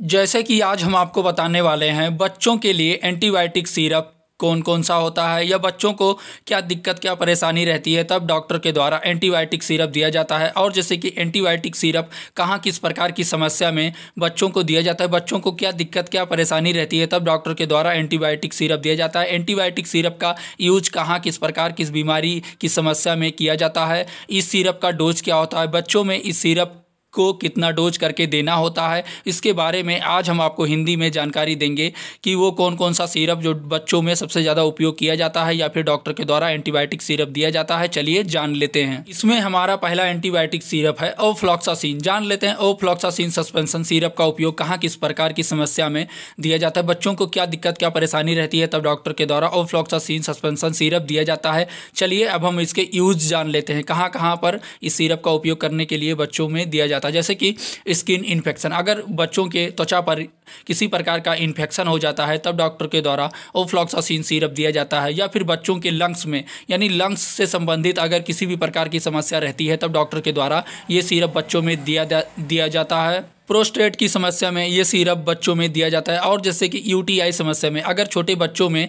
जैसे कि आज हम आपको बताने वाले हैं बच्चों के लिए एंटीबायोटिक सीरप कौन कौन सा होता है या बच्चों को क्या दिक्कत क्या परेशानी रहती है तब डॉक्टर के द्वारा एंटीबायोटिक सीरप दिया जाता है और जैसे कि एंटीबायोटिक सीरप कहाँ किस प्रकार की समस्या में बच्चों को दिया जाता है बच्चों को क्या दिक्कत क्या परेशानी रहती है तब डॉक्टर के द्वारा एंटीबायोटिक सीरप दिया जाता है एंटीबायोटिक सिरप का यूज कहाँ किस प्रकार किस बीमारी की समस्या में किया जाता है इस सीरप का डोज क्या होता है बच्चों में इस सीरप को कितना डोज करके देना होता है इसके बारे में आज हम आपको हिंदी में जानकारी देंगे कि वो कौन कौन सा सिरप जो बच्चों में सबसे ज़्यादा उपयोग किया जाता है या फिर डॉक्टर के द्वारा एंटीबायोटिक सिरप दिया जाता है चलिए जान लेते हैं इसमें हमारा पहला एंटीबायोटिक सिरप है ओफ्लॉक्सासिन जान लेते हैं ओफ्लॉक्सासिन सस्पेंसन सीरप का उपयोग कहाँ किस प्रकार की समस्या में दिया जाता है बच्चों को क्या दिक्कत क्या परेशानी रहती है तब डॉक्टर के द्वारा ओफ्लॉक्सासिन सस्पेंसन सीरप दिया जाता है चलिए अब हम इसके यूज जान लेते हैं कहाँ कहाँ पर इस सीरप का उपयोग करने के लिए बच्चों में दिया जाता जाता है जैसे कि स्किन इन्फेक्शन अगर बच्चों के त्वचा पर किसी प्रकार का इन्फेक्शन हो जाता है तब डॉक्टर के द्वारा ओफ्लॉक्सासिन सीरप दिया जाता है या फिर बच्चों के लंग्स में यानी लंग्स से संबंधित अगर किसी भी प्रकार की समस्या रहती है तब डॉक्टर के द्वारा ये सीरप बच्चों में दिया दिया जाता है प्रोस्टेट की समस्या में ये सीरप बच्चों में दिया जाता है और जैसे कि यूटीआई समस्या में अगर छोटे बच्चों में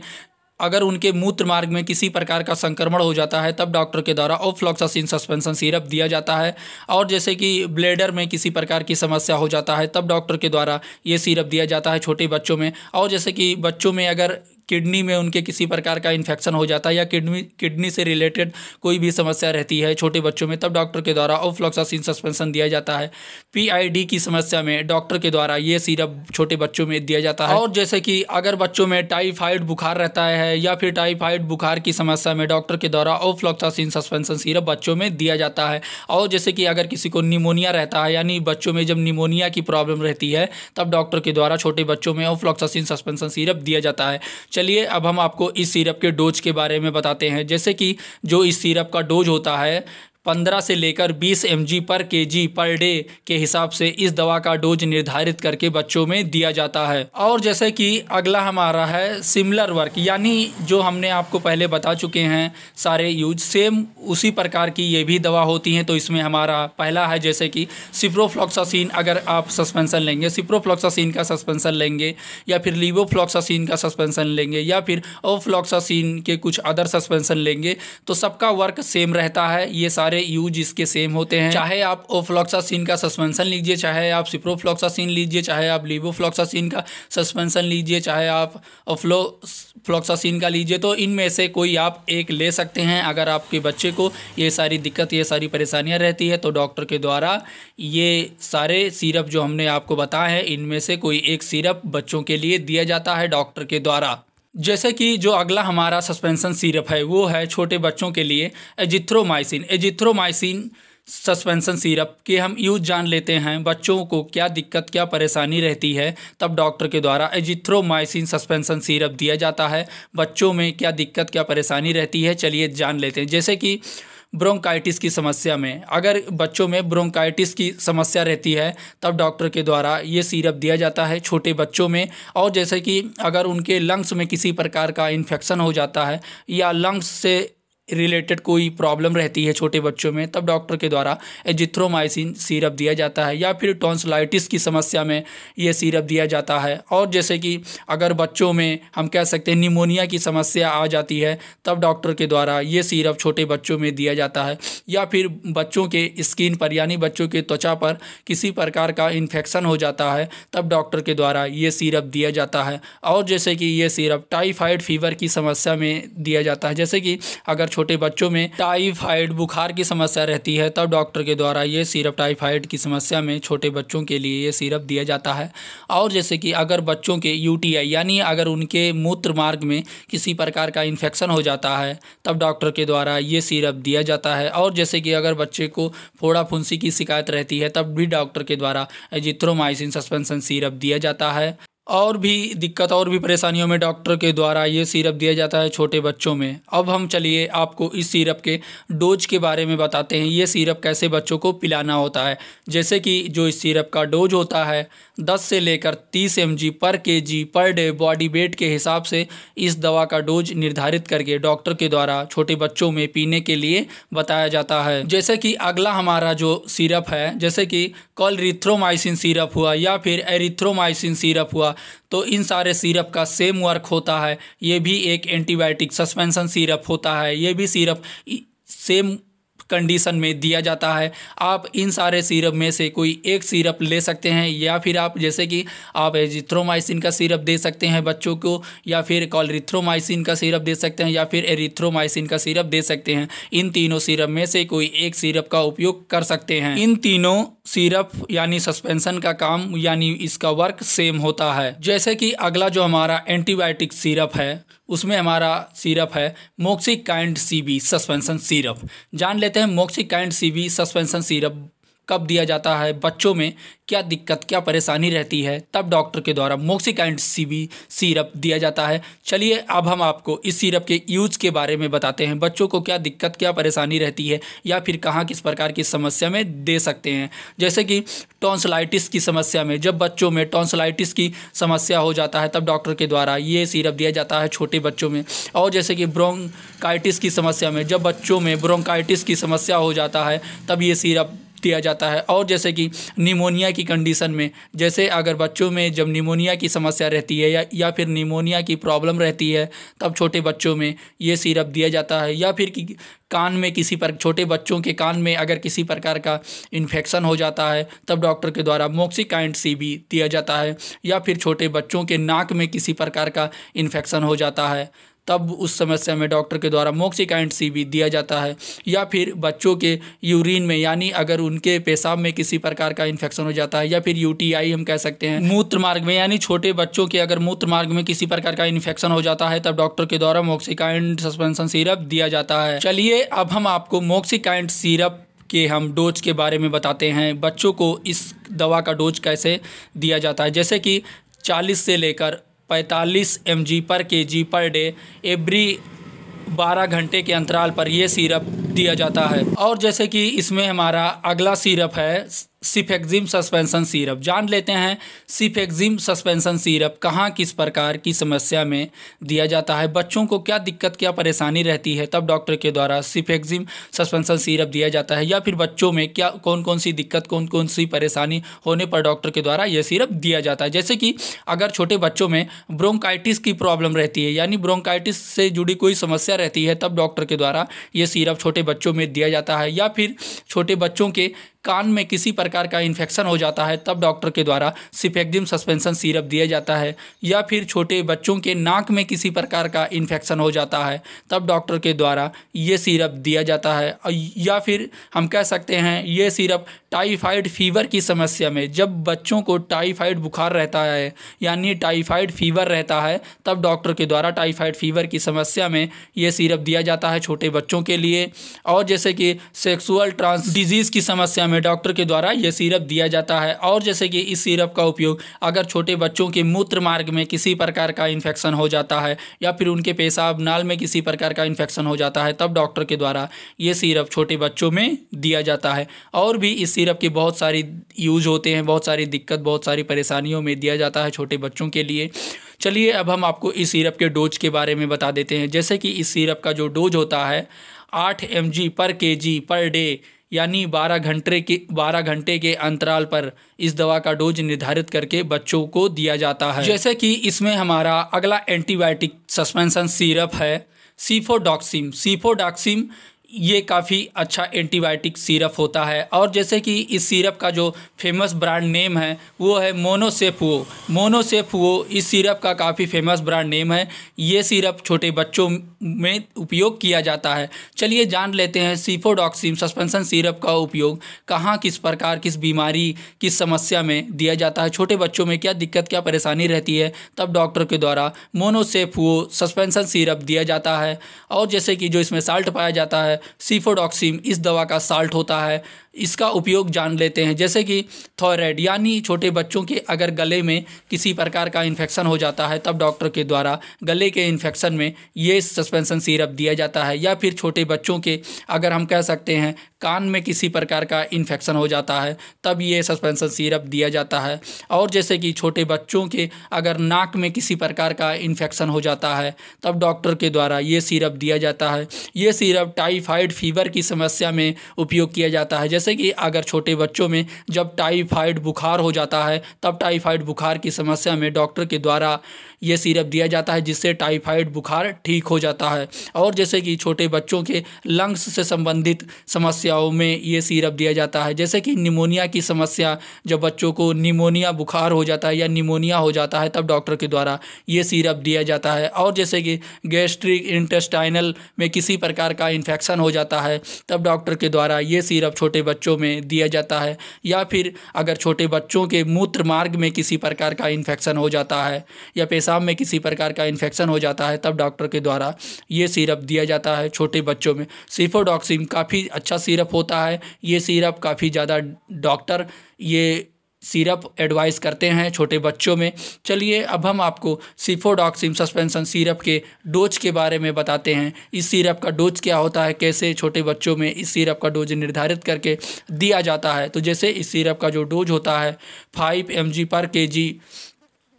अगर उनके मूत्र मार्ग में किसी प्रकार का संक्रमण हो जाता है तब डॉक्टर के द्वारा ओफ्लॉक्सासिन सस्पेंसन सिरप दिया जाता है और जैसे कि ब्लेडर में किसी प्रकार की समस्या हो जाता है तब डॉक्टर के द्वारा ये सिरप दिया जाता है छोटे बच्चों में और जैसे कि बच्चों में अगर किडनी में उनके किसी प्रकार का इन्फेक्शन हो जाता है या किडनी किडनी से रिलेटेड कोई भी समस्या रहती है छोटे बच्चों में तब डॉक्टर के द्वारा ओफ्लॉक्सासिन सस्पेंशन दिया जाता है पीआईडी की समस्या में डॉक्टर के द्वारा ये सिरप छोटे बच्चों में दिया जाता है और जैसे कि अगर बच्चों में टाइफाइड बुखार रहता है या फिर टाइफाइड बुखार की समस्या में डॉक्टर के द्वारा ओफ्लॉक्सासिन सस्पेंशन सिरप बच्चों में दिया जाता है और जैसे कि अगर किसी को निमोनिया रहता है यानी बच्चों में जब निमोनिया की प्रॉब्लम रहती है तब डॉक्टर के द्वारा छोटे बच्चों में ओफ्लॉक्सासिन सस्पेंशन सिरप दिया जाता है चलिए अब हम आपको इस सिरप के डोज के बारे में बताते हैं जैसे कि जो इस सिरप का डोज होता है 15 से लेकर 20 एम पर के पर डे के हिसाब से इस दवा का डोज निर्धारित करके बच्चों में दिया जाता है और जैसे कि अगला हमारा है सिमिलर वर्क यानी जो हमने आपको पहले बता चुके हैं सारे यूज सेम उसी प्रकार की ये भी दवा होती हैं तो इसमें हमारा पहला है जैसे कि सिप्रोफ्लॉक्सासिन अगर आप सस्पेंसन लेंगे सिप्रोफ्लॉक्सासिन का सस्पेंसन लेंगे या फिर लीवोफ्लॉक्सासिन का सस्पेंसन लेंगे या फिर ओफ्लॉक्सासिन के कुछ अदर सस्पेंसन लेंगे तो सबका वर्क सेम रहता है ये सारे सारे यूज इसके सेम होते हैं चाहे आप ओफ्लॉक्सासिन का सस्पेंशन लीजिए चाहे आप सिप्रोफ्लॉक्सासिन लीजिए चाहे आप लीबोफ्लॉक्सासिन का सस्पेंशन लीजिए चाहे आप फ्लो फ्लॉक्सासिन का लीजिए तो इनमें से कोई आप एक ले सकते हैं अगर आपके बच्चे को ये सारी दिक्कत ये सारी परेशानियाँ रहती है तो डॉक्टर के द्वारा ये सारे सिरप जो हमने आपको बताए हैं इनमें से कोई एक सिरप बच्चों के लिए दिया जाता है डॉक्टर के द्वारा जैसे कि जो अगला हमारा सस्पेंसन सिरप है वो है छोटे बच्चों के लिए एजिथ्रोमाइसिन एजिथ्रोमाइसिन सस्पेंसन सिरप के हम यूज जान लेते हैं बच्चों को क्या दिक्कत क्या परेशानी रहती है तब डॉक्टर के द्वारा एजिथ्रोमाइसिन सस्पेंसन सिरप दिया जाता है बच्चों में क्या दिक्कत क्या परेशानी रहती है चलिए जान लेते हैं जैसे कि ब्रोंकाइटिस की समस्या में अगर बच्चों में ब्रोंकाइटिस की समस्या रहती है तब डॉक्टर के द्वारा ये सीरप दिया जाता है छोटे बच्चों में और जैसे कि अगर उनके लंग्स में किसी प्रकार का इन्फेक्शन हो जाता है या लंग्स से रिलेटेड कोई प्रॉब्लम रहती है छोटे बच्चों में तब डॉक्टर के द्वारा एजिथ्रोमाइसिन सीरप दिया जाता है या फिर टॉन्सलाइटिस की समस्या में ये सीरप दिया जाता है और जैसे कि अगर बच्चों में हम कह सकते हैं निमोनिया की समस्या आ जाती है तब डॉक्टर के द्वारा ये सीरप छोटे बच्चों में दिया जाता है या फिर बच्चों के स्किन पर यानी बच्चों के त्वचा पर किसी प्रकार का इन्फेक्शन हो जाता है तब डॉक्टर के द्वारा ये सीरप दिया जाता है और जैसे कि ये सीरप टाइफाइड फीवर की समस्या में दिया जाता है जैसे कि अगर छोटे बच्चों में टाइफाइड बुखार की समस्या रहती है तब डॉक्टर के द्वारा ये सिरप टाइफाइड की समस्या में छोटे बच्चों के लिए ये सिरप दिया जाता है और जैसे कि अगर बच्चों के यूटीआई यानी अगर उनके मूत्र मार्ग में किसी प्रकार का इन्फेक्शन हो जाता है तब डॉक्टर के द्वारा ये सिरप दिया जाता है और जैसे कि अगर बच्चे को फोड़ा फुंसी की शिकायत रहती है तब भी डॉक्टर के द्वारा एजिथ्रोमाइसिन सस्पेंसन सिरप दिया जाता है और भी दिक्कत और भी परेशानियों में डॉक्टर के द्वारा ये सिरप दिया जाता है छोटे बच्चों में अब हम चलिए आपको इस सिरप के डोज के बारे में बताते हैं ये सिरप कैसे बच्चों को पिलाना होता है जैसे कि जो इस सिरप का डोज होता है 10 से लेकर 30 एम पर के पर डे बॉडी वेट के हिसाब से इस दवा का डोज निर्धारित करके डॉक्टर के द्वारा छोटे बच्चों में पीने के लिए बताया जाता है जैसे कि अगला हमारा जो सिरप है जैसे कि कॉल रिथ्रोमाइसिन सिरप हुआ या फिर एरिथ्रोमाइसिन सिरप हुआ तो इन सारे सिरप का सेम वर्क होता है ये भी एक एंटीबायोटिक सस्पेंसन सिरप होता है ये भी सिरप सेम कंडीशन में दिया जाता है आप इन सारे सिरप में से कोई एक सिरप ले सकते हैं या फिर आप जैसे कि आप एजिथ्रोमाइसिन का सिरप दे सकते हैं बच्चों को या फिर कॉलरिथ्रोमाइसिन का सिरप दे सकते हैं या फिर एरिथ्रोमाइसिन का सिरप दे सकते हैं इन तीनों सिरप में से कोई एक सिरप का उपयोग कर सकते हैं इन तीनों सिरप यानी सस्पेंशन का काम यानी इसका वर्क सेम होता है जैसे कि अगला जो हमारा एंटीबायोटिक सिरप है उसमें हमारा सिरप है Moxikind C B suspension syrup जान लेते हैं Moxikind C B suspension syrup कब दिया जाता है बच्चों में क्या दिक्कत क्या परेशानी रहती है तब डॉक्टर के द्वारा मोक्सिकाइंड सीबी सीरप दिया जाता है चलिए अब हम आपको इस सीरप के यूज के बारे में बताते हैं बच्चों को क्या दिक्कत क्या परेशानी रहती है या फिर कहाँ किस प्रकार की समस्या में दे सकते हैं जैसे कि टॉन्सलाइटिस की समस्या में जब बच्चों में टॉन्सलाइटिस की समस्या हो जाता है तब डॉक्टर के द्वारा ये सीरप दिया जाता है छोटे बच्चों में और जैसे कि ब्रोंकाइटिस की समस्या में जब बच्चों में ब्रोंकाइटिस की समस्या हो जाता है तब ये सीरप दिया जाता है और जैसे कि निमोनिया की कंडीशन में जैसे अगर बच्चों में जब निमोनिया की समस्या रहती है या या फिर निमोनिया की प्रॉब्लम रहती है तब छोटे बच्चों में ये सिरप दिया जाता है या फिर कि कान में किसी पर छोटे बच्चों के कान में अगर किसी प्रकार का इन्फेक्शन हो जाता है तब डॉक्टर के द्वारा मोक्सिकाइंट सी भी दिया जाता है या फिर छोटे बच्चों के नाक में किसी प्रकार का इन्फेक्शन हो जाता है तब उस समस्या में डॉक्टर के द्वारा मोक्सिकाइंट सी भी दिया जाता है या फिर बच्चों के यूरिन में यानी अगर उनके पेशाब में किसी प्रकार का इन्फेक्शन हो जाता है या फिर यू हम कह सकते हैं मूत्र मार्ग में यानी छोटे बच्चों के अगर मूत्र मार्ग में किसी प्रकार का इन्फेक्शन हो जाता है तब डॉक्टर के द्वारा मोक्सिकाइंट सस्पेंशन सीरप दिया जाता है चलिए अब हम आपको मोक्सिकाइंट सीरप के हम डोज के बारे में बताते हैं बच्चों को इस दवा का डोज कैसे दिया जाता है जैसे कि 40 से लेकर पैंतालीस एम पर के पर डे एवरी 12 घंटे के अंतराल पर यह सिरप दिया जाता है और जैसे कि इसमें हमारा अगला सिरप है सिफेक्जिम सस्पेंशन सीरप जान लेते हैं सिफेक्जिम सस्पेंशन सीरप कहाँ किस प्रकार की समस्या में दिया जाता है बच्चों को क्या दिक्कत क्या परेशानी रहती है तब डॉक्टर के द्वारा सिफेक्जिम सस्पेंशन सीरप दिया जाता है या फिर बच्चों में क्या कौन कौन सी दिक्कत कौन कौन सी परेशानी होने पर डॉक्टर के द्वारा यह सीरप दिया जाता है जैसे कि अगर छोटे बच्चों में ब्रोंकाइटिस की प्रॉब्लम रहती है यानी ब्रोंकाइटिस से जुड़ी कोई समस्या रहती है तब डॉक्टर के द्वारा यह सीरप छोटे बच्चों में दिया जाता है या फिर छोटे बच्चों के कान में किसी प्रकार का इन्फेक्शन हो जाता है तब डॉक्टर के द्वारा सिफेक्जिम सस्पेंशन सीरप दिया जाता है या फिर छोटे बच्चों के नाक में किसी प्रकार का इन्फेक्शन हो जाता है तब डॉक्टर के द्वारा ये सीरप दिया जाता है या फिर हम कह सकते हैं ये सीरप टाइफाइड फीवर की समस्या में जब बच्चों को टाइफाइड बुखार रहता है यानी टाइफाइड फीवर रहता है तब डॉक्टर के द्वारा टाइफाइड फीवर की समस्या में ये सीरप दिया जाता है छोटे बच्चों के लिए और जैसे कि सेक्सुअल ट्रांस डिजीज़ की समस्या में डॉक्टर के द्वारा यह सिरप दिया जाता है और जैसे कि इस सिरप का उपयोग अगर छोटे बच्चों के मूत्र मार्ग में किसी प्रकार का इन्फेक्शन हो जाता है या फिर उनके पेशाब नाल में किसी प्रकार का इन्फेक्शन हो जाता है तब डॉक्टर के द्वारा ये सिरप छोटे बच्चों में दिया जाता है और भी इस सिरप के बहुत सारी यूज होते हैं बहुत सारी दिक्कत बहुत सारी परेशानियों में दिया जाता है छोटे बच्चों के लिए चलिए अब हम आपको इस सिरप के डोज के बारे में बता देते हैं जैसे कि इस सिरप का जो डोज होता है आठ एम पर के पर डे यानी 12 घंटे के 12 घंटे के अंतराल पर इस दवा का डोज निर्धारित करके बच्चों को दिया जाता है जैसे कि इसमें हमारा अगला एंटीबायोटिक सस्पेंशन सीरप है सीफोडॉक्सिम सीफोडॉक्सिम ये काफ़ी अच्छा एंटीबायोटिक सीरप होता है और जैसे कि इस सीरप का जो फेमस ब्रांड नेम है वो है मोनोसेफुओ मोनोसेफुओ इस सीरप का काफ़ी फेमस ब्रांड नेम है ये सीरप छोटे बच्चों में उपयोग किया जाता है चलिए जान लेते हैं सीफोडॉक्सिम सस्पेंसन सीरप का उपयोग कहाँ किस प्रकार किस बीमारी किस समस्या में दिया जाता है छोटे बच्चों में क्या दिक्कत क्या परेशानी रहती है तब डॉक्टर के द्वारा मोनोसेफुओ सस्पेंसन सीरप दिया जाता है और जैसे कि जो इसमें साल्ट पाया जाता है सीफोडॉक्सीम इस दवा का साल्ट होता है इसका उपयोग जान लेते हैं जैसे कि थॉयराइड यानी छोटे बच्चों के अगर गले में किसी प्रकार का इन्फेक्शन हो जाता है तब डॉक्टर के द्वारा गले के इन्फेक्शन में ये सस्पेंसन सिरप दिया जाता है या फिर छोटे बच्चों के अगर हम कह सकते हैं कान में किसी प्रकार का इन्फेक्शन हो जाता है तब ये सस्पेंसन सिरप दिया जाता है और जैसे कि छोटे बच्चों के अगर नाक में किसी प्रकार का इन्फेक्शन हो जाता है तब डॉक्टर के द्वारा ये सिरप दिया जाता है ये सिरप टाइफाइड फीवर की समस्या में उपयोग किया जाता है जैसे कि अगर छोटे बच्चों में जब टाइफाइड बुखार हो जाता है तब टाइफाइड बुखार की समस्या में डॉक्टर के द्वारा ये सिरप दिया जाता है जिससे टाइफाइड बुखार ठीक हो जाता है और जैसे कि छोटे बच्चों के लंग्स से संबंधित समस्याओं में ये सिरप दिया जाता है जैसे कि निमोनिया की समस्या जब बच्चों को निमोनिया बुखार हो जाता है या निमोनिया हो जाता है तब डॉक्टर के द्वारा ये सिरप दिया जाता है और जैसे कि गैस्ट्रिक इंटेस्टाइनल में किसी प्रकार का इन्फेक्शन हो जाता है तब डॉक्टर के द्वारा ये सिरप छोटे बच्चों में दिया जाता है या फिर अगर छोटे बच्चों के मूत्र मार्ग में किसी प्रकार का इन्फेक्शन हो जाता है या पेशा पेशाब में किसी प्रकार का इन्फेक्शन हो जाता है तब डॉक्टर के द्वारा ये सीरप दिया जाता है छोटे बच्चों में सिफोडॉक्सिम काफ़ी अच्छा सीरप होता है ये सीरप काफ़ी ज़्यादा डॉक्टर ये सीरप एडवाइस करते हैं छोटे बच्चों में चलिए अब हम आपको सिफोडॉक्सिम सस्पेंशन सीरप के डोज के बारे में बताते हैं इस सीरप का डोज क्या होता है कैसे छोटे बच्चों में इस सीरप का डोज निर्धारित करके दिया जाता है तो जैसे इस सीरप का जो डोज होता है फाइव एम पर के जी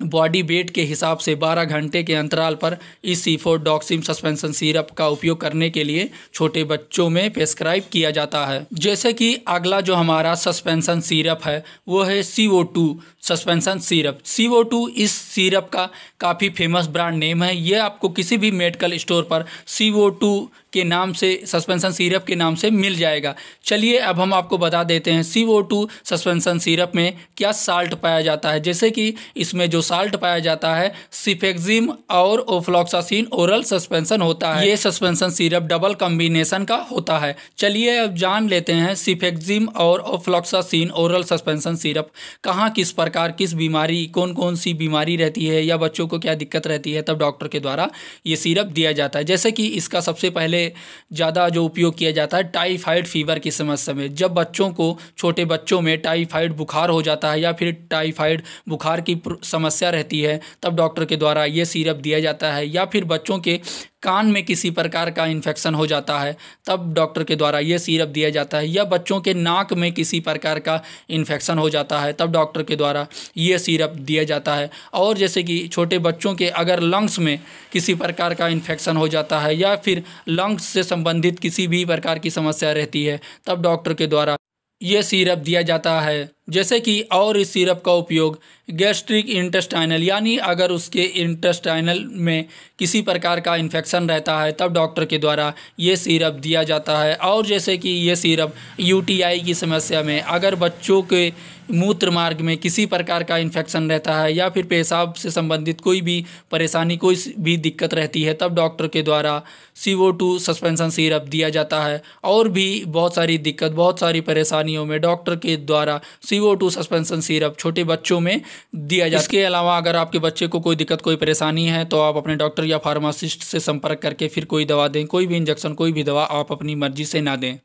बॉडी वेट के हिसाब से 12 घंटे के अंतराल पर इस सीफोर डॉक्सिम सस्पेंशन सिरप का उपयोग करने के लिए छोटे बच्चों में प्रेस्क्राइब किया जाता है जैसे कि अगला जो हमारा सस्पेंशन सिरप है वो है C O two suspension syrup C O two इस सिरप का काफ़ी फेमस ब्रांड नेम है यह आपको किसी भी मेडिकल स्टोर पर सी ओ टू के नाम से सस्पेंशन सीरप के नाम से मिल जाएगा चलिए अब हम आपको बता देते हैं C O two suspension syrup में क्या साल्ट पाया जाता है जैसे कि इसमें जो साल्ट पाया जाता है सिफेक्जिम और ओफ्लॉक्सासिन ओरल सस्पेंसन होता है ये सस्पेंशन सीरप डबल कॉम्बिनेशन का होता है चलिए अब जान लेते हैं सिफेक्जिम और ओफ्लॉक्सासिन ओरल सस्पेंसन सीरप कहाँ किस प्रकार किस बीमारी कौन कौन सी बीमारी रहती है या बच्चों को क्या दिक्कत रहती है तब डॉक्टर के द्वारा ये सीरप दिया जाता है जैसे कि इसका सबसे पहले ज़्यादा जो उपयोग किया जाता है टाइफाइड फीवर की समस्या में जब बच्चों को छोटे बच्चों में टाइफाइड बुखार हो जाता है या फिर टाइफाइड बुखार की समस्या रहती है तब डॉक्टर के द्वारा ये सीरप दिया जाता है या फिर बच्चों के कान में किसी प्रकार का इन्फेक्शन हो जाता है तब डॉक्टर के द्वारा ये सीरप दिया जाता है या बच्चों के नाक में किसी प्रकार का इन्फेक्शन हो जाता है तब डॉक्टर के द्वारा ये सीरप दिया जाता है और जैसे कि छोटे बच्चों के अगर लंग्स में किसी प्रकार का इन्फेक्शन हो जाता है या फिर लंग्स से संबंधित किसी भी प्रकार की समस्या रहती है तब डॉक्टर के द्वारा ये सिरप दिया जाता है जैसे कि और इस सिरप का उपयोग गैस्ट्रिक इंटेस्टाइनल यानी अगर उसके इंटेस्टाइनल में किसी प्रकार का इन्फेक्शन रहता है तब डॉक्टर के द्वारा ये सिरप दिया जाता है और जैसे कि ये सिरप यूटीआई की समस्या में अगर बच्चों के मूत्र मार्ग में किसी प्रकार का इन्फेक्शन रहता है या फिर पेशाब से संबंधित कोई भी परेशानी कोई भी दिक्कत रहती है तब डॉक्टर के द्वारा C O two suspension syrup दिया जाता है और भी बहुत सारी दिक्कत बहुत सारी परेशानियों में डॉक्टर के द्वारा C O two suspension syrup छोटे बच्चों में दिया जाता है इसके अलावा अगर आपके बच्चे को कोई दिक्कत कोई परेशानी है तो आप अपने डॉक्टर या फार्मासिस्ट से संपर्क करके फिर कोई दवा दें कोई भी इंजेक्शन कोई भी दवा आप अपनी मर्जी से ना दें